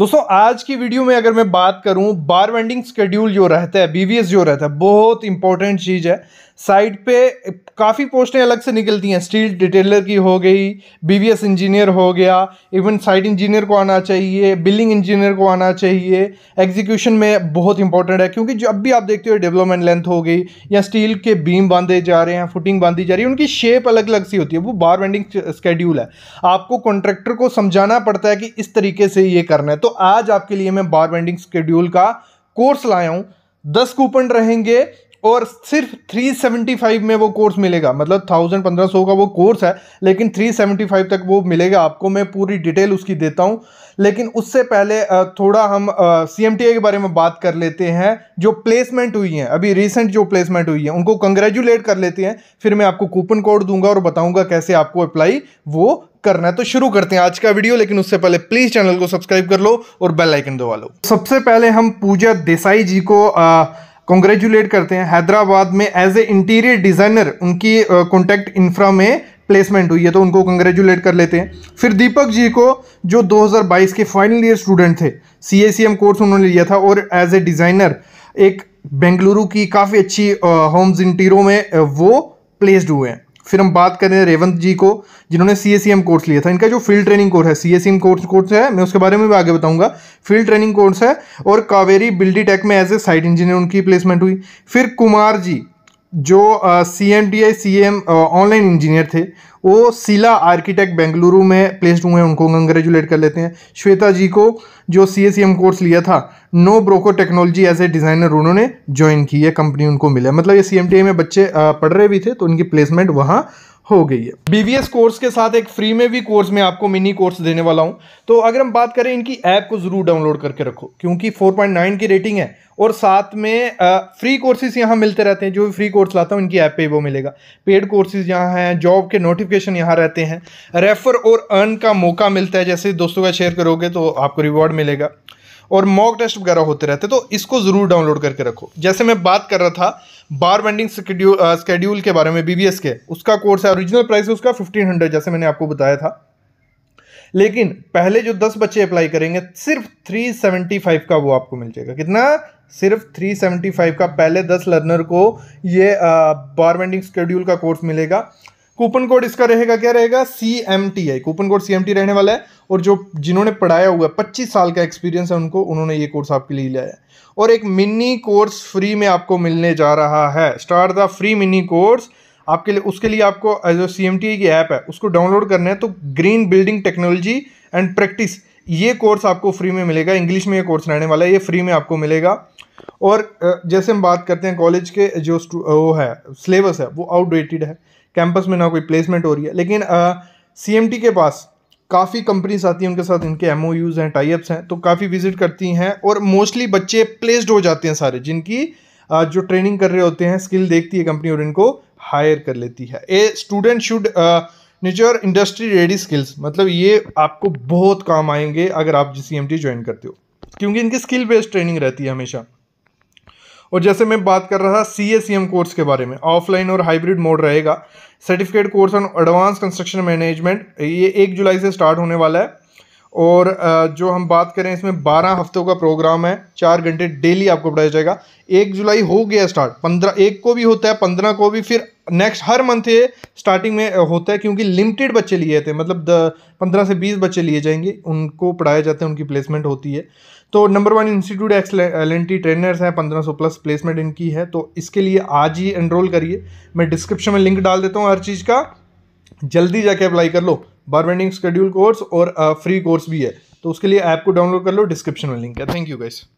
दोस्तों आज की वीडियो में अगर मैं बात करूं बार वेंडिंग स्केड्यूल जो रहता है बीवीएस जो रहता है बहुत इंपॉर्टेंट चीज़ है साइड पे काफ़ी पोस्टें अलग से निकलती हैं स्टील डिटेलर की हो गई बीवीएस इंजीनियर हो गया इवन साइट इंजीनियर को आना चाहिए बिल्डिंग इंजीनियर को आना चाहिए एग्जीक्यूशन में बहुत इंपॉर्टेंट है क्योंकि जब भी आप देखते हो डेवलपमेंट लेंथ हो गई या स्टील के बीम बांधे जा रहे हैं फुटिंग बांधी जा रही है उनकी शेप अलग अलग सी होती है वो बार वेंडिंग स्केड्यूल है आपको कॉन्ट्रैक्टर को समझाना पड़ता है कि इस तरीके से ये करना है तो आज आपके लिए मैं बार बेंडिंग स्केड्यूल का कोर्स लाया हूँ दस कूपन रहेंगे और सिर्फ 375 में वो कोर्स मिलेगा मतलब थाउजेंड पंद्रह सौ का वो कोर्स है लेकिन 375 तक वो मिलेगा आपको मैं पूरी डिटेल उसकी देता हूँ लेकिन उससे पहले थोड़ा हम सी एम के बारे में बात कर लेते हैं जो प्लेसमेंट हुई हैं अभी रिसेंट जो प्लेसमेंट हुई है उनको कंग्रेचुलेट कर लेते हैं फिर मैं आपको कूपन कोड दूंगा और बताऊंगा कैसे आपको अप्लाई वो करना है तो शुरू करते हैं आज का वीडियो लेकिन उससे पहले प्लीज चैनल को सब्सक्राइब कर लो और बेल आइकन दबा लो सबसे पहले हम पूजा देसाई जी को आ, कॉन्ग्रेचुलेट करते हैं हैदराबाद में एज ए इंटीरियर डिज़ाइनर उनकी कॉन्टैक्ट इंफ्रा में प्लेसमेंट हुई है तो उनको कंग्रेचुलेट कर लेते हैं फिर दीपक जी को जो 2022 के फाइनल ईयर स्टूडेंट थे C S C M course उन्होंने लिया था और एज ए डिज़ाइनर एक बेंगलुरु की काफ़ी अच्छी होम्स इंटीरियो में वो प्लेस्ड हुए हैं फिर हम बात करें रेवंत जी को जिन्होंने सी एस कोर्स लिया था इनका जो फील्ड ट्रेनिंग कोर्स है सी एस कोर्स कोर्स है मैं उसके बारे में भी आगे बताऊंगा फील्ड ट्रेनिंग कोर्स है और कावेरी बिल्डी टेक में एज ए साइट इंजीनियर उनकी प्लेसमेंट हुई फिर कुमार जी जो C M T I C M online engineer थे वो सिला आर्किटेक्ट बेंगलुरु में प्लेस्ड हुए हैं उनको कंग्रेचुलेट कर लेते हैं श्वेता जी को जो सी एस एम कोर्स लिया था नो ब्रोको टेक्नोलॉजी एज ए डिज़ाइनर उन्होंने ज्वाइन की है कंपनी उनको मिला मतलब ये सी एम टी आई में बच्चे पढ़ रहे भी थे तो उनकी प्लेसमेंट वहाँ हो गई है बीवीएस कोर्स के साथ एक फ्री में भी कोर्स में आपको मिनी कोर्स देने वाला हूं तो अगर हम बात करें इनकी ऐप को ज़रूर डाउनलोड करके रखो क्योंकि 4.9 की रेटिंग है और साथ में फ्री कोर्सेज यहाँ मिलते रहते हैं जो भी फ्री कोर्स लाता हूँ इनकी ऐप पे वो मिलेगा पेड कोर्सेज यहाँ हैं जॉब के नोटिफिकेशन यहाँ रहते हैं रेफर और अर्न का मौका मिलता है जैसे दोस्तों का शेयर करोगे तो आपको रिवॉर्ड मिलेगा और मॉक टेस्ट वगैरह होते रहते तो इसको ज़रूर डाउनलोड करके रखो जैसे मैं बात कर रहा था बार बेंडिंग स्केड्यूल के बारे में बी के उसका कोर्स है ओरिजिनल प्राइस है उसका फिफ्टीन हंड्रेड जैसे मैंने आपको बताया था लेकिन पहले जो दस बच्चे अप्लाई करेंगे सिर्फ थ्री सेवेंटी फाइव का वो आपको मिल जाएगा कितना सिर्फ 375 का पहले 10 लर्नर को ये बार बेंडिंग स्केड्यूल का कोर्स मिलेगा कूपन कोड इसका रहेगा क्या रहेगा C M T I coupon code C M T रहने वाला है और जो जिन्होंने पढ़ाया हुआ है पच्चीस साल का एक्सपीरियंस है उनको उन्होंने ये कोर्स आपके लिए लिया है और एक मिनी कोर्स फ्री में आपको मिलने जा रहा है start the free mini course आपके लिए उसके लिए आपको जो सी एम टी की ऐप है उसको डाउनलोड करना है तो green building technology and practice ये कोर्स आपको फ्री में मिलेगा इंग्लिश में ये कोर्स रहने वाला है ये फ्री में आपको मिलेगा और जैसे हम बात करते हैं कॉलेज के जो वो है सिलेबस है वो आउटडेटेड है कैंपस में ना कोई प्लेसमेंट हो रही है लेकिन सी के पास काफ़ी कंपनीज आती हैं उनके साथ इनके एम हैं टाइप्स हैं तो काफ़ी विजिट करती हैं और मोस्टली बच्चे प्लेस्ड हो जाते हैं सारे जिनकी जो ट्रेनिंग कर रहे होते हैं स्किल देखती है कंपनी और इनको हायर कर लेती है a student should nurture industry ready skills मतलब ये आपको बहुत काम आएंगे अगर आप जी सी ज्वाइन करते हो क्योंकि इनकी स्किल बेस्ड ट्रेनिंग रहती है हमेशा और जैसे मैं बात कर रहा C S C M course के बारे में ऑफलाइन और हाइब्रिड मोड रहेगा certificate course on advance construction management ये एक जुलाई से स्टार्ट होने वाला है और जो हम बात करें इसमें बारह हफ्तों का प्रोग्राम है चार घंटे डेली आपको पढ़ाया जाएगा एक जुलाई हो गया स्टार्ट पंद्रह एक को भी होता है पंद्रह को भी फिर नेक्स्ट हर मंथ ये स्टार्टिंग में होता है क्योंकि लिमिटेड बच्चे लिए थे मतलब पंद्रह से बीस बच्चे लिए जाएंगे उनको पढ़ाया जाता है उनकी प्लेसमेंट होती है तो number one institute L N T trainers हैं पंद्रह सौ प्लस प्लेसमेंट इनकी है तो इसके लिए आज ही एनरोल करिए मैं डिस्क्रिप्शन में लिंक डाल देता हूँ हर चीज़ का जल्दी जाके अप्लाई कर लो बार बेंडिंग स्कड्यूल कोर्स और फ्री uh, कोर्स भी है तो उसके लिए ऐप को डाउनलोड कर लो डिस्क्रिप्शन में लिंक है थैंक यू गाइस